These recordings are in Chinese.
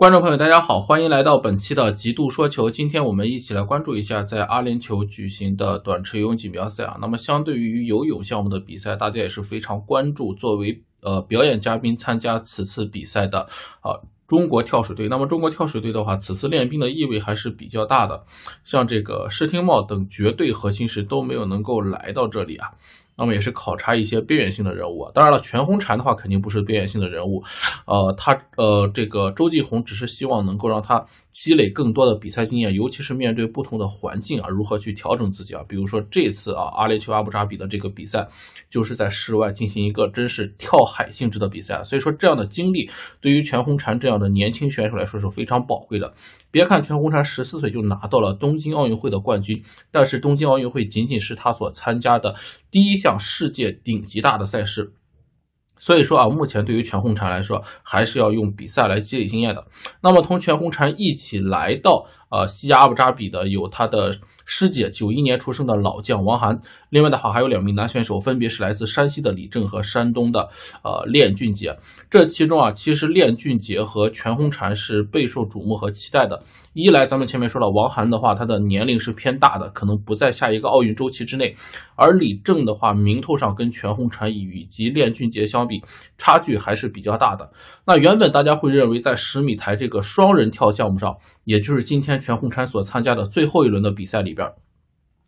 观众朋友，大家好，欢迎来到本期的《极度说球》。今天我们一起来关注一下在阿联酋举行的短池游泳锦标赛啊。那么，相对于游泳项目的比赛，大家也是非常关注。作为呃表演嘉宾参加此次比赛的啊中国跳水队，那么中国跳水队的话，此次练兵的意味还是比较大的。像这个施廷帽等绝对核心是都没有能够来到这里啊。那么也是考察一些边缘性的人物啊，当然了，全红婵的话肯定不是边缘性的人物，呃，他呃，这个周继红只是希望能够让他积累更多的比赛经验，尤其是面对不同的环境啊，如何去调整自己啊，比如说这次啊，阿联酋阿布扎比的这个比赛，就是在室外进行一个真是跳海性质的比赛，所以说这样的经历对于全红婵这样的年轻选手来说是非常宝贵的。别看全红婵十四岁就拿到了东京奥运会的冠军，但是东京奥运会仅仅是他所参加的。第一项世界顶级大的赛事，所以说啊，目前对于全红婵来说，还是要用比赛来积累经验的。那么，从全红婵一起来到。呃，西亚阿布扎比的有他的师姐，九一年出生的老将王涵。另外的话，还有两名男选手，分别是来自山西的李政和山东的呃练俊杰。这其中啊，其实练俊杰和全红婵是备受瞩目和期待的。一来，咱们前面说了王涵的话，他的年龄是偏大的，可能不在下一个奥运周期之内；而李政的话，名头上跟全红婵以及练俊杰相比，差距还是比较大的。那原本大家会认为，在十米台这个双人跳项目上，也就是今天。全红婵所参加的最后一轮的比赛里边，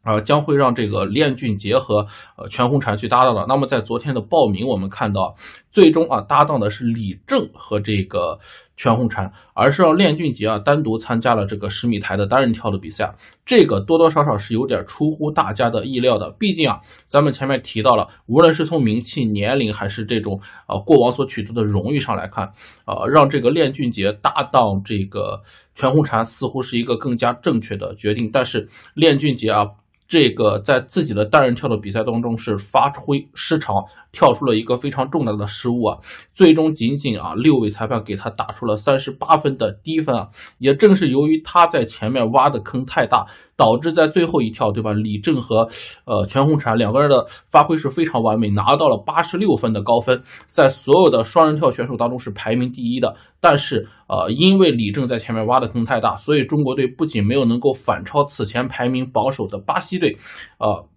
啊，将会让这个练俊杰和呃全红婵去搭档的。那么在昨天的报名，我们看到最终啊搭档的是李正和这个全红婵，而是让练俊杰啊单独参加了这个十米台的单人跳的比赛。这个多多少少是有点出乎大家的意料的，毕竟啊，咱们前面提到了，无论是从名气、年龄，还是这种呃过往所取得的荣誉上来看，啊，让这个练俊杰搭档这个全红婵似乎是一个更加正确的决定。但是练俊杰啊。这个在自己的单人跳的比赛当中是发挥失常，跳出了一个非常重大的失误啊，最终仅仅啊六位裁判给他打出了三十八分的低分啊，也正是由于他在前面挖的坑太大。导致在最后一跳，对吧？李正和呃全红婵两个人的发挥是非常完美，拿到了八十六分的高分，在所有的双人跳选手当中是排名第一的。但是呃，因为李正在前面挖的坑太大，所以中国队不仅没有能够反超此前排名榜首的巴西队，啊。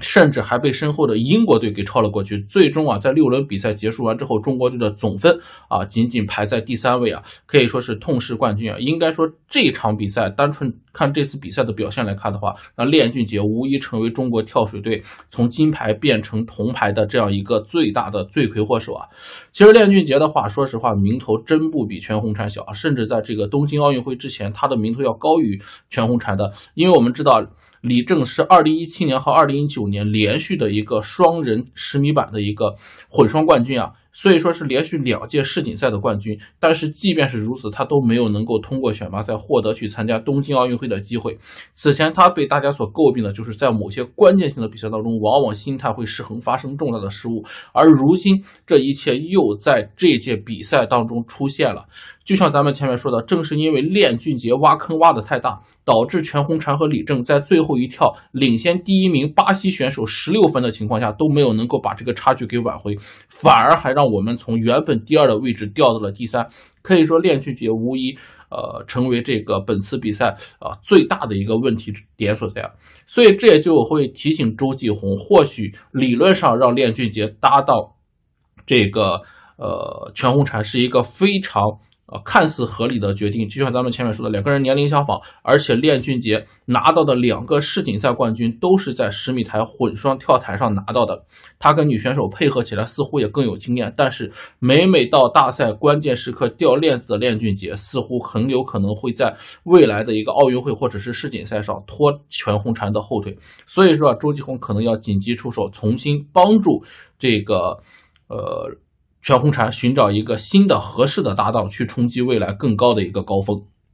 甚至还被身后的英国队给超了过去。最终啊，在六轮比赛结束完之后，中国队的总分啊，仅仅排在第三位啊，可以说是痛失冠军啊。应该说，这场比赛单纯看这次比赛的表现来看的话，那练俊杰无疑成为中国跳水队从金牌变成铜牌的这样一个最大的罪魁祸首啊。其实练俊杰的话，说实话，名头真不比全红婵小啊，甚至在这个东京奥运会之前，他的名头要高于全红婵的，因为我们知道。李正是二零一七年和二零一九年连续的一个双人十米板的一个混双冠军啊。所以说是连续两届世锦赛的冠军，但是即便是如此，他都没有能够通过选拔赛获得去参加东京奥运会的机会。此前他被大家所诟病的就是在某些关键性的比赛当中，往往心态会失衡，发生重大的失误。而如今这一切又在这届比赛当中出现了。就像咱们前面说的，正是因为练俊杰挖坑挖的太大，导致全红婵和李正在最后一跳领先第一名巴西选手十六分的情况下，都没有能够把这个差距给挽回，反而还让。我们从原本第二的位置掉到了第三，可以说练俊杰无疑，呃，成为这个本次比赛啊最大的一个问题点所在。所以这也就会提醒周继红，或许理论上让练俊杰搭到这个呃全红婵是一个非常。呃，看似合理的决定，就像咱们前面说的，两个人年龄相仿，而且练俊杰拿到的两个世锦赛冠军都是在十米台混双跳台上拿到的，他跟女选手配合起来似乎也更有经验，但是每每到大赛关键时刻掉链子的练俊杰，似乎很有可能会在未来的一个奥运会或者是世锦赛上拖全红婵的后腿，所以说周继红可能要紧急出手，重新帮助这个，呃。全红婵寻找一个新的合适的搭档，去冲击未来更高的一个高峰。